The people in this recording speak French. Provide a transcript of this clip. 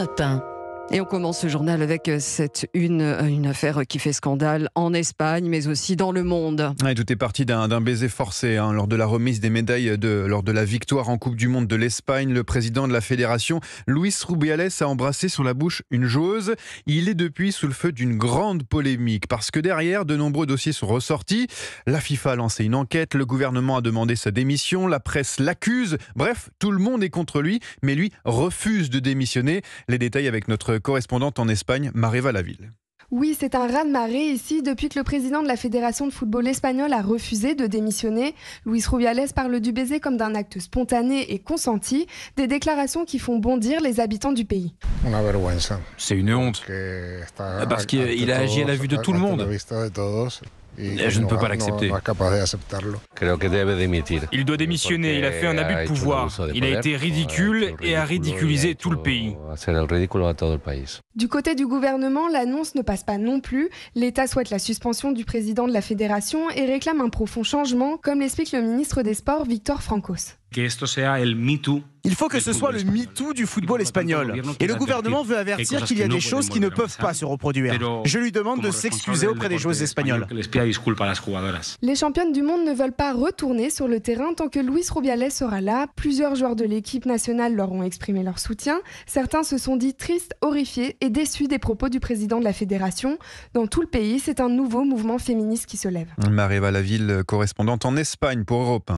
à pain. Et on commence ce journal avec euh, cette une, euh, une affaire qui fait scandale en Espagne, mais aussi dans le monde. tout est parti d'un baiser forcé. Hein, lors de la remise des médailles, de, lors de la victoire en Coupe du Monde de l'Espagne, le président de la fédération, Luis Rubiales, a embrassé sur la bouche une joueuse. Il est depuis sous le feu d'une grande polémique, parce que derrière, de nombreux dossiers sont ressortis. La FIFA a lancé une enquête, le gouvernement a demandé sa démission, la presse l'accuse. Bref, tout le monde est contre lui, mais lui refuse de démissionner. Les détails avec notre correspondante en Espagne, Mareva Laville. Oui, c'est un raz-de-marée ici depuis que le président de la Fédération de football espagnole a refusé de démissionner. Luis Rubiales parle du baiser comme d'un acte spontané et consenti, des déclarations qui font bondir les habitants du pays. C'est une honte. Ah, parce qu'il a agi à la vue de tout le monde. Je ne peux pas l'accepter. Il doit démissionner, il a fait un abus de pouvoir. Il a été ridicule et a ridiculisé tout le pays. Du côté du gouvernement, l'annonce ne passe pas non plus. L'État souhaite la suspension du président de la fédération et réclame un profond changement, comme l'explique le ministre des Sports Victor Francos il faut que ce soit le MeToo du football espagnol. Et le gouvernement veut avertir qu'il y a des choses qui ne peuvent pas se reproduire. Je lui demande de s'excuser auprès des joueuses espagnoles. Les championnes du monde ne veulent pas retourner sur le terrain tant que Luis Rubiales sera là. Plusieurs joueurs de l'équipe nationale leur ont exprimé leur soutien. Certains se sont dit tristes, horrifiés et déçus des propos du président de la fédération. Dans tout le pays, c'est un nouveau mouvement féministe qui se lève. la ville correspondante en Espagne pour Europe.